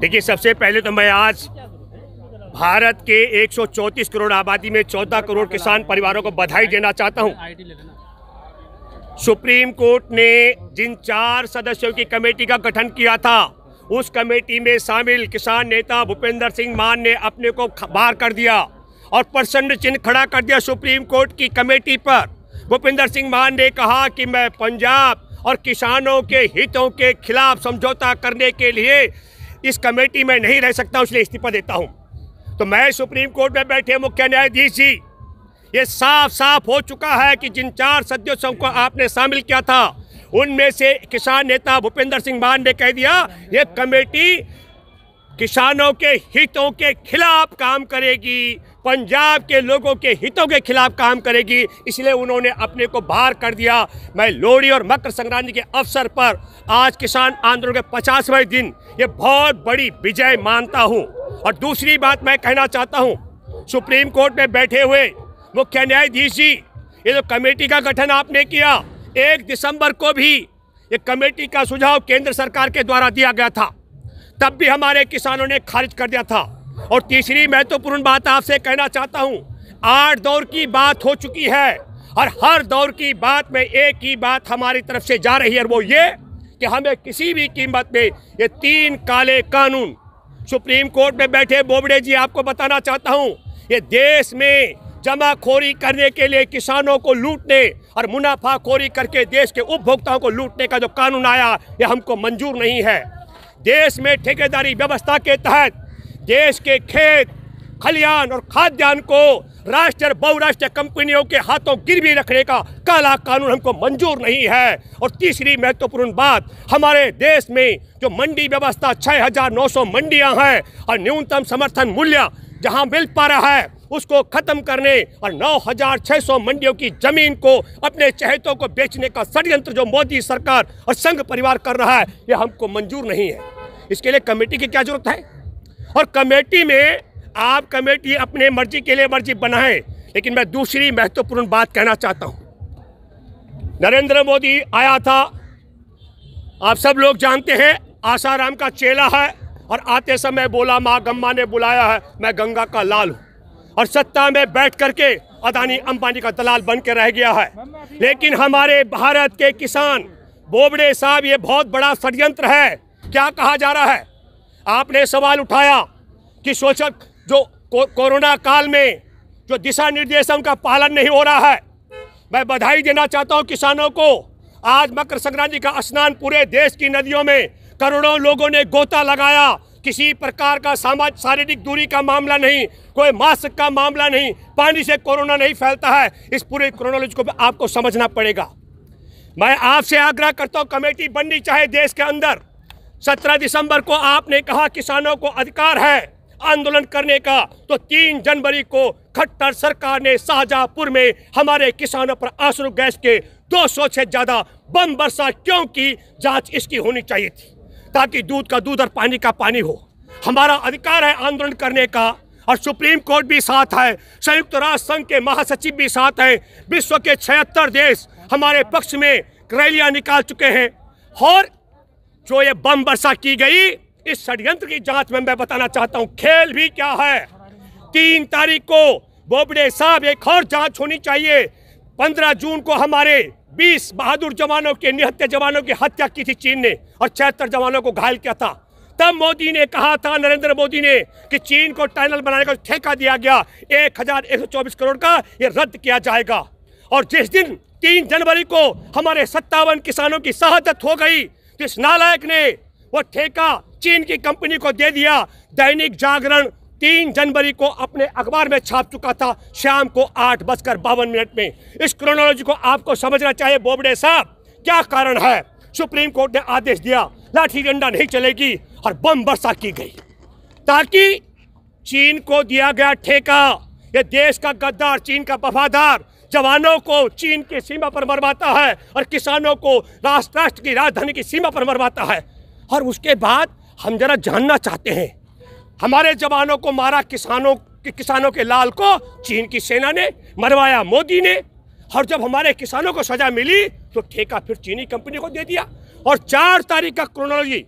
देखिए सबसे पहले तो मैं आज भारत के 134 करोड़ आबादी में 14 करोड़ किसान परिवारों को बधाई देना चाहता हूं। सुप्रीम कोर्ट ने जिन चार सदस्यों की कमेटी का गठन किया था उस कमेटी में शामिल किसान नेता भूपेंद्र सिंह मान ने अपने को बाहर कर दिया और प्रसन्न चिन्ह खड़ा कर दिया सुप्रीम कोर्ट की कमेटी पर भूपेंद्र सिंह मान ने कहा कि मैं पंजाब और किसानों के हितों के खिलाफ समझौता करने के लिए इस कमेटी में नहीं रह सकता उसलिए इस्तीफा देता हूं तो मैं सुप्रीम कोर्ट में बैठे मुख्य न्यायाधीश जी ये साफ साफ हो चुका है कि जिन चार सदस्यों को आपने शामिल किया था उनमें से किसान नेता भूपेंद्र सिंह मान ने कह दिया ये कमेटी किसानों के हितों के खिलाफ काम करेगी पंजाब के लोगों के हितों के खिलाफ काम करेगी इसलिए उन्होंने अपने को बाहर कर दिया मैं लोहड़ी और मकर संक्रांति के अवसर पर आज किसान आंदोलन के पचासवें दिन ये बहुत बड़ी विजय मानता हूँ और दूसरी बात मैं कहना चाहता हूँ सुप्रीम कोर्ट में बैठे हुए मुख्य न्यायाधीश जी ये जो कमेटी का गठन आपने किया एक दिसंबर को भी ये कमेटी का सुझाव केंद्र सरकार के द्वारा दिया गया था तब भी हमारे किसानों ने खारिज कर दिया था और तीसरी महत्वपूर्ण बात आपसे कहना चाहता हूँ आठ दौर की बात हो चुकी है और हर दौर की बात में एक ही बात हमारी तरफ से जा रही है और वो ये कि हमें किसी भी कीमत में ये तीन काले कानून सुप्रीम कोर्ट में बैठे बोबड़े जी आपको बताना चाहता हूँ ये देश में जमाखोरी करने के लिए किसानों को लूटने और मुनाफाखोरी करके देश के उपभोक्ताओं को लूटने का जो कानून आया ये हमको मंजूर नहीं है देश में ठेकेदारी व्यवस्था के तहत देश के खेत खलियान और खाद्यान्न को राष्ट्र और बहुराष्ट्रीय कंपनियों के हाथों गिरवी रखने का काला कानून हमको मंजूर नहीं है और तीसरी महत्वपूर्ण बात हमारे देश में जो मंडी व्यवस्था 6,900 मंडियाँ हैं और न्यूनतम समर्थन मूल्य जहां मिल पा रहा है उसको ख़त्म करने और 9,600 मंडियों की ज़मीन को अपने चहेतों को बेचने का षडयंत्र जो मोदी सरकार और संघ परिवार कर रहा है ये हमको मंजूर नहीं है इसके लिए कमेटी की क्या जरूरत है और कमेटी में आप कमेटी अपने मर्जी के लिए मर्जी बनाएं लेकिन मैं दूसरी महत्वपूर्ण बात कहना चाहता हूं नरेंद्र मोदी आया था आप सब लोग जानते हैं आसाराम का चेला है और आते समय बोला माँ गम्मा ने बुलाया है मैं गंगा का लाल हूँ और सत्ता में बैठ करके अदानी अंबानी का दलाल बन के रह गया है लेकिन हमारे भारत के किसान बोबड़े साहब ये बहुत बड़ा षडयंत्र है क्या कहा जा रहा है आपने सवाल उठाया कि शोषक जो को, कोरोना काल में जो दिशा निर्देशों का पालन नहीं हो रहा है मैं बधाई देना चाहता हूं किसानों को आज मकर संक्रांति का स्नान पूरे देश की नदियों में करोड़ों लोगों ने गोता लगाया किसी प्रकार का सामाज शारीरिक दूरी का मामला नहीं कोई मास्क का मामला नहीं पानी से कोरोना नहीं फैलता है इस पूरे क्रोनोलॉजी को आपको समझना पड़ेगा मैं आपसे आग्रह करता हूँ कमेटी बननी चाहे देश के अंदर सत्रह दिसंबर को आपने कहा किसानों को अधिकार है आंदोलन करने का तो तीन जनवरी को खट्टर सरकार ने शाहजहापुर में हमारे किसानों पर आश्रु गैस के दो सौ से ज़्यादा बम वर्षा क्यों की जांच इसकी होनी चाहिए थी ताकि दूध का दूध और पानी का पानी हो हमारा अधिकार है आंदोलन करने का और सुप्रीम कोर्ट भी साथ है संयुक्त राष्ट्र संघ के महासचिव भी साथ हैं विश्व के छिहत्तर देश हमारे पक्ष में रैलियाँ निकाल चुके हैं और जो ये बम वर्षा की गई इस षडयंत्र की जांच में मैं बताना चाहता हूं खेल भी क्या है तीन तारीख को बोबडे साहब एक और जांच होनी चाहिए पंद्रह जून को हमारे बीस बहादुर जवानों के निहत्य जवानों की हत्या की थी चीन ने और छिहत्तर जवानों को घायल किया था तब मोदी ने कहा था नरेंद्र मोदी ने कि चीन को टनल बनाने का ठेका दिया गया एक हजार एक सौ चौबीस करोड़ का ये रद्द किया जाएगा और जिस दिन तीन जनवरी को हमारे सत्तावन किसानों की शहादत हो गई जिस नालायक ने वो ठेका चीन की कंपनी को दे दिया दैनिक जागरण तीन जनवरी को अपने अखबार में छाप चुका था शाम को आठ बजकर बावन मिनट में इस क्रोनोलॉजी को आपको समझना चाहिए बोबडे साहब क्या कारण है सुप्रीम कोर्ट ने आदेश दिया लाठी डंडा नहीं चलेगी और बम वर्षा की गई ताकि चीन को दिया गया ठेका ये देश का गद्दार चीन का वफादार जवानों को चीन की सीमा पर मरवाता है और किसानों को राष्ट्र राष्ट्र की राजधानी की सीमा पर मरवाता है और उसके बाद हम जरा जानना चाहते हैं हमारे जवानों को मारा किसानों कि किसानों के लाल को चीन की सेना ने मरवाया मोदी ने और जब हमारे किसानों को सजा मिली तो ठेका फिर चीनी कंपनी को दे दिया और चार तारीख का क्रोनोलॉजी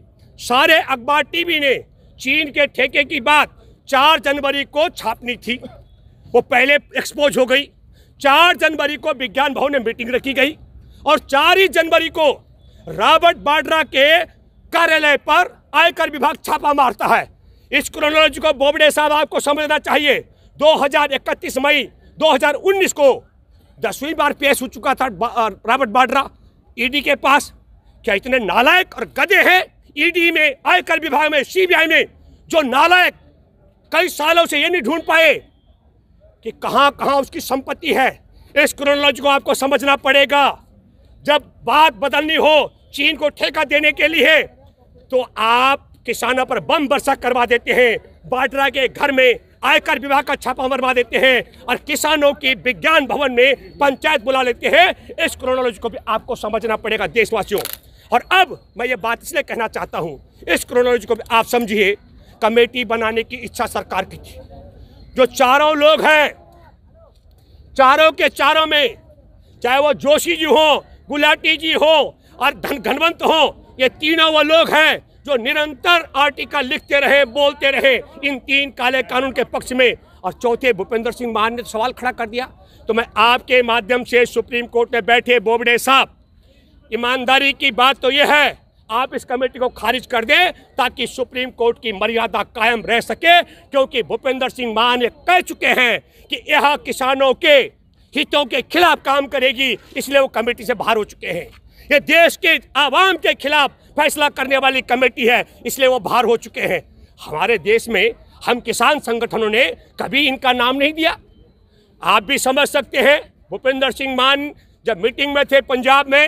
सारे अखबार टीवी ने चीन के ठेके की बात चार जनवरी को छापनी थी वो पहले एक्सपोज हो गई चार जनवरी को विज्ञान भवन में मीटिंग रखी गई और चार ही जनवरी को रॉबर्ट बाड्रा के कार्यालय पर आयकर विभाग छापा मारता है इस क्रोनोलॉजी को बोबडे साहब आपको समझना चाहिए 2031 मई 2019 को दसवीं बार पेश हो चुका था रॉबर्ट बाड्रा ईडी e के पास क्या इतने नालायक और गधे हैं ईडी e में आयकर विभाग में सीबीआई में जो नालायक कई सालों से ये नहीं ढूंढ पाए कि कहां कहां उसकी संपत्ति है इस क्रोनोलॉजी को आपको समझना पड़ेगा जब बात बदलनी हो चीन को ठेका देने के लिए तो आप किसानों पर बम बरसा करवा देते हैं बाड्रा के घर में आयकर विभाग का छापा मरवा देते हैं और किसानों की विज्ञान भवन में पंचायत बुला लेते हैं इस क्रोनोलॉजी को भी आपको समझना पड़ेगा देशवासियों और अब मैं ये बात इसलिए कहना चाहता हूँ इस क्रोनोलॉजी को भी आप समझिए कमेटी बनाने की इच्छा सरकार की थी जो चारों लोग हैं चारों के चारों में चाहे वो जोशी जी हो गुलाटी जी हो और धन घनवंत हो ये तीनों वो लोग हैं जो निरंतर आर्टिकल लिखते रहे बोलते रहे इन तीन काले कानून के पक्ष में और चौथे भूपेंद्र सिंह मान ने सवाल खड़ा कर दिया तो मैं आपके माध्यम से सुप्रीम कोर्ट में बैठे बोबडे साहब ईमानदारी की बात तो यह है आप इस कमेटी को खारिज कर दें ताकि सुप्रीम कोर्ट की मर्यादा कायम रह सके क्योंकि भूपेंद्र सिंह मान ये कह चुके हैं कि यह किसानों के हितों के खिलाफ काम करेगी इसलिए वो कमेटी से बाहर हो चुके हैं ये देश के आवाम के खिलाफ फैसला करने वाली कमेटी है इसलिए वो बाहर हो चुके हैं हमारे देश में हम किसान संगठनों ने कभी इनका नाम नहीं दिया आप भी समझ सकते हैं भूपेंद्र सिंह मान जब मीटिंग में थे पंजाब में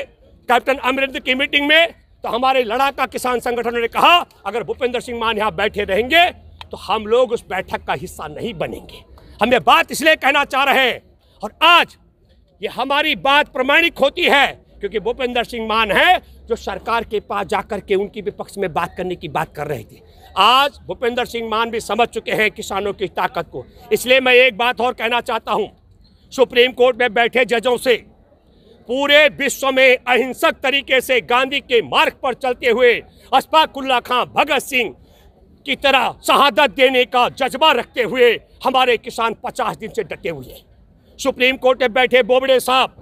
कैप्टन अमरिंदर की मीटिंग में तो हमारे लड़ाका किसान संगठन ने कहा अगर भूपेंद्र सिंह मान यहाँ बैठे रहेंगे तो हम लोग उस बैठक का हिस्सा नहीं बनेंगे हम ये बात इसलिए कहना चाह रहे हैं और आज ये हमारी बात प्रमाणिक होती है क्योंकि भूपेंद्र सिंह मान है जो सरकार के पास जाकर के उनकी विपक्ष में बात करने की बात कर रहे थे आज भूपेंद्र सिंह मान भी समझ चुके हैं किसानों की ताकत को इसलिए मैं एक बात और कहना चाहता हूँ सुप्रीम कोर्ट में बैठे जजों से पूरे विश्व में अहिंसक तरीके से गांधी के मार्ग पर चलते हुए अशफाकुल्ला खां भगत सिंह की तरह शहादत देने का जज्बा रखते हुए हमारे किसान पचास दिन से डटे हुए हैं सुप्रीम कोर्ट में बैठे बोबड़े साहब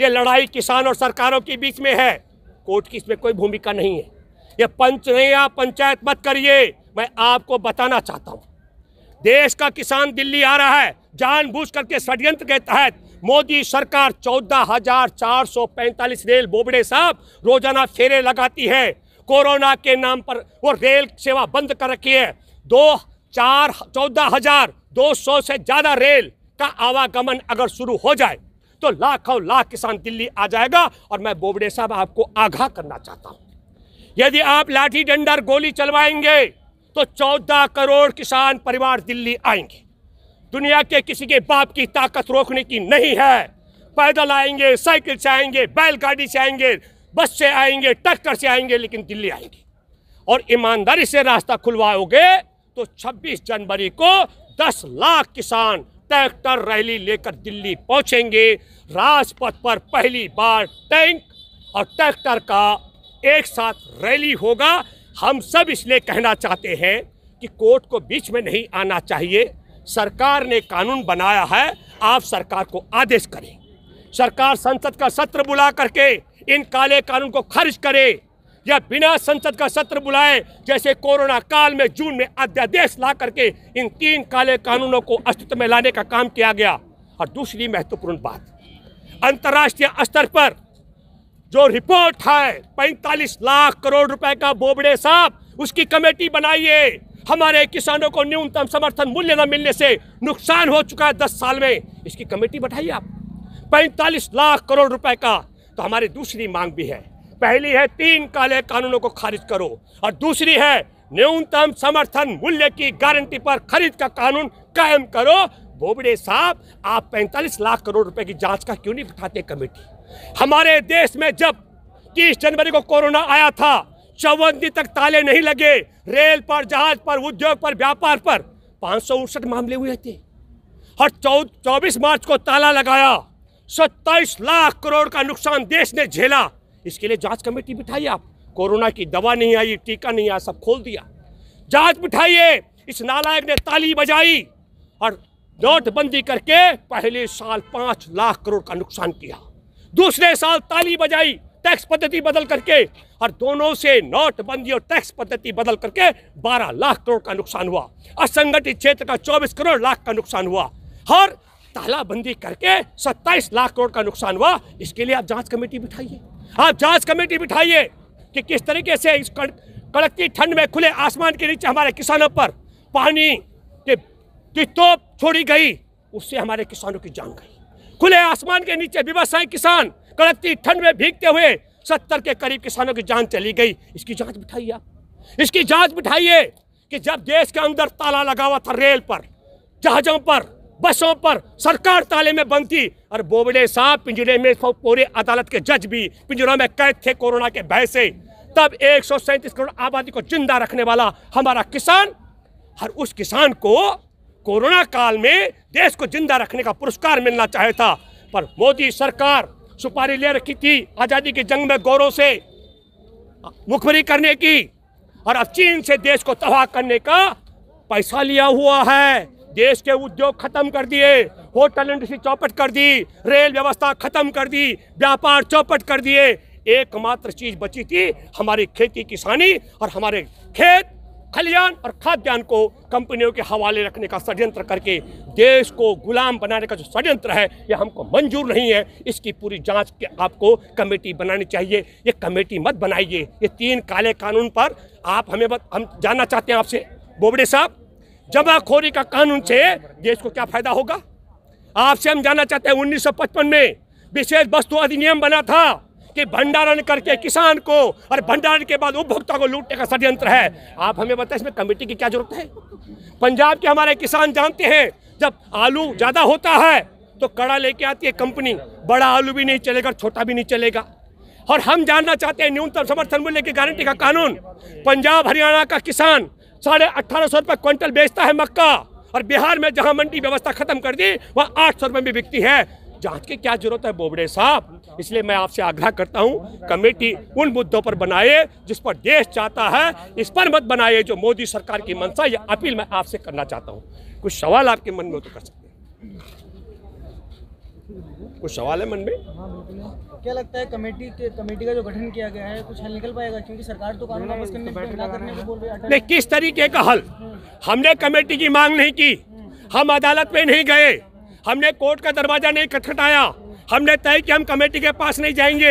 ये लड़ाई किसान और सरकारों के बीच में है कोर्ट की इसमें कोई भूमिका नहीं है ये पंच नहीं आप पंचायत मत करिए मैं आपको बताना चाहता हूँ देश का किसान दिल्ली आ रहा है जानबूझ करके षडयंत्र के तहत मोदी सरकार चौदह हजार चार सौ पैंतालीस रेल बोबड़े साहब रोजाना फेरे लगाती है कोरोना के नाम पर वो रेल सेवा बंद कर रखी है दो चार चौदह हजार दो सौ से ज़्यादा रेल का आवागमन अगर शुरू हो जाए तो लाखों लाख किसान दिल्ली आ जाएगा और मैं बोबड़े साहब आपको आगाह करना चाहता हूँ यदि आप लाठी डंडर गोली चलवाएंगे तो चौदह करोड़ किसान परिवार दिल्ली आएंगे दुनिया के किसी के बाप की ताकत रोकने की नहीं है पैदल आएंगे साइकिल से आएंगे बैलगाड़ी से आएंगे बस से आएंगे टक्कर से आएंगे लेकिन दिल्ली आएंगे और ईमानदारी से रास्ता खुलवाओगे तो 26 जनवरी को 10 लाख किसान ट्रैक्टर रैली लेकर दिल्ली पहुंचेंगे राजपथ पर पहली बार टैंक और ट्रैक्टर का एक साथ रैली होगा हम सब इसलिए कहना चाहते हैं कि कोर्ट को बीच में नहीं आना चाहिए सरकार ने कानून बनाया है आप सरकार को आदेश करें सरकार संसद का सत्र बुला करके इन काले कानून को खर्च करे या बिना संसद का सत्र बुलाए जैसे कोरोना काल में जून में अध्यादेश ला करके इन तीन काले कानूनों को अस्तित्व में लाने का काम किया गया और दूसरी महत्वपूर्ण बात अंतर्राष्ट्रीय स्तर पर जो रिपोर्ट है 45 लाख करोड़ रुपए का बोबड़े साहब उसकी कमेटी बनाइए हमारे किसानों को न्यूनतम समर्थन मूल्य न मिलने से नुकसान हो चुका है दस साल में इसकी कमेटी बैठाइए आप पैंतालीस लाख करोड़ रुपए का तो हमारी दूसरी मांग भी है पहली है तीन काले कानूनों को खारिज करो और दूसरी है न्यूनतम समर्थन मूल्य की गारंटी पर खरीद का कानून कायम करो बोबड़े साहब आप 45 लाख करोड़ रुपए की जांच का क्यों नहीं बिठाते कमेटी हमारे देश में जब 30 जनवरी को कोरोना आया था चौवन दिन तक ताले नहीं लगे रेल पर जहाज पर उद्योग पर व्यापार पर पाँच मामले हुए थे और चौबीस मार्च को ताला लगाया सत्ताईस लाख करोड़ का नुकसान देश ने झेला इसके लिए जांच कमेटी बिठाई आप कोरोना की दवा नहीं आई टीका नहीं आया सब खोल दिया जांच बिठाइए इस नालायक ने ताली बजाई और नोटबंदी करके पहले साल पांच लाख करोड़ का नुकसान किया दूसरे साल ताली बजाई टैक्स पद्धति बदल करके और दोनों से नोटबंदी और टैक्स पद्धति बदल करके 12 लाख करोड़ का नुकसान हुआ असंगठित क्षेत्र का 24 करोड़ लाख का नुकसान हुआ हर तालाबंदी करके 27 लाख करोड़ का नुकसान हुआ इसके लिए आप जांच कमेटी बिठाइए आप जांच कमेटी बिठाइए कि किस तरीके से इस कड़कती ठंड में खुले आसमान के नीचे हमारे किसानों पर पानी की तोप छोड़ी गई उससे हमारे किसानों की जान गई खुले आसमान के नीचे व्यवसाय किसान कड़कती ठंड में भीगते हुए सत्तर के करीब किसानों की जान चली गई इसकी जांच बिठाइए इसकी जांच बिठाइए कि जब देश के अंदर ताला लगा हुआ था रेल पर जहाज़ों पर बसों पर सरकार ताले में बंद थी और बोबड़े साहब पिंजरे में पूरे अदालत के जज भी पिंजरों में कैद थे कोरोना के भय से तब एक करोड़ आबादी को जिंदा रखने वाला हमारा किसान हर उस किसान को कोरोना काल में देश को जिंदा रखने का पुरस्कार मिलना चाहे था पर मोदी सरकार सुपारी ले रखी थी आज़ादी की जंग में गौरव से मुखबरी करने की और अब चीन से देश को तबाह करने का पैसा लिया हुआ है देश के उद्योग खत्म कर दिए होटल इंडस्ट्री चौपट कर दी रेल व्यवस्था खत्म कर दी व्यापार चौपट कर दिए एकमात्र चीज बची थी हमारी खेती किसानी और हमारे खेत खलिजान और खाद्यान्न को कंपनियों के हवाले रखने का षड्यंत्र करके देश को गुलाम बनाने का जो षड्यंत्र है ये हमको मंजूर नहीं है इसकी पूरी जांच के आपको कमेटी बनानी चाहिए ये कमेटी मत बनाइए ये तीन काले कानून पर आप हमें बत, हम जानना चाहते हैं आपसे बोबड़े साहब जमाखोरी का कानून से देश को क्या फायदा होगा आपसे हम जानना चाहते हैं उन्नीस में विशेष वस्तु अधिनियम बना था कि भंडारण करके किसान को और भंडारण के बाद उपभोक्ता को लूटने का षड्यंत्र है आप हमें बताएं इसमें कमेटी की क्या जरूरत है पंजाब के हमारे किसान जानते हैं जब आलू ज़्यादा होता है तो कड़ा लेके आती है कंपनी बड़ा आलू भी नहीं चलेगा छोटा भी नहीं चलेगा और हम जानना चाहते हैं न्यूनतम समर्थन मूल्य की गारंटी का कानून पंजाब हरियाणा का किसान साढ़े अट्ठारह सौ रुपये क्विंटल बेचता है मक्का और बिहार में जहां मंडी व्यवस्था खत्म कर दी वहां आठ सौ रुपये में बिकती है जांच की क्या जरूरत है बोबड़े साहब इसलिए मैं आपसे आग्रह करता हूं कमेटी उन मुद्दों पर बनाए जिस पर देश चाहता है इस पर मत बनाए जो मोदी सरकार की मंशा या अपील मैं आपसे करना चाहता हूं कुछ सवाल आपके मन में तो कर सकते हैं कुछ सवाल है मन में हाँ, क्या लगता है कमेटी के कमेटी का जो गठन किया गया है कुछ हल निकल पाएगा क्योंकि सरकार तो कानून वापस करने करने को बोल रही है नहीं किस तरीके का हल हमने कमेटी की मांग नहीं की हम्म। हम अदालत में नहीं गए हमने कोर्ट का दरवाज़ा नहीं खटखटाया हमने तय कि हम कमेटी के पास नहीं जाएंगे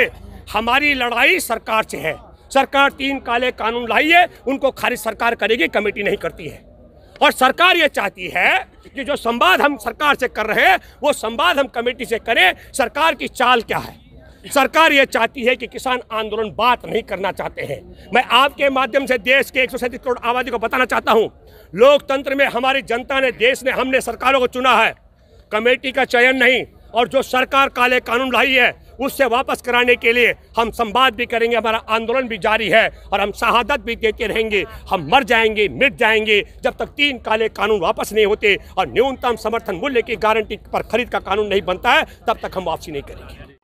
हमारी लड़ाई सरकार से है सरकार तीन काले कानून लाई है उनको खारिज सरकार करेगी कमेटी नहीं करती है और सरकार ये चाहती है कि जो संवाद हम सरकार से कर रहे हैं वो संवाद हम कमेटी से करें सरकार की चाल क्या है सरकार ये चाहती है कि किसान आंदोलन बात नहीं करना चाहते हैं मैं आपके माध्यम से देश के एक करोड़ आबादी को बताना चाहता हूँ लोकतंत्र में हमारी जनता ने देश ने हमने सरकारों को चुना है कमेटी का चयन नहीं और जो सरकार काले कानून लाई है उससे वापस कराने के लिए हम संवाद भी करेंगे हमारा आंदोलन भी जारी है और हम शहादत भी देते रहेंगे हम मर जाएंगे मिट जाएंगे जब तक तीन काले कानून वापस नहीं होते और न्यूनतम समर्थन मूल्य की गारंटी पर खरीद का कानून नहीं बनता है तब तक हम वापसी नहीं करेंगे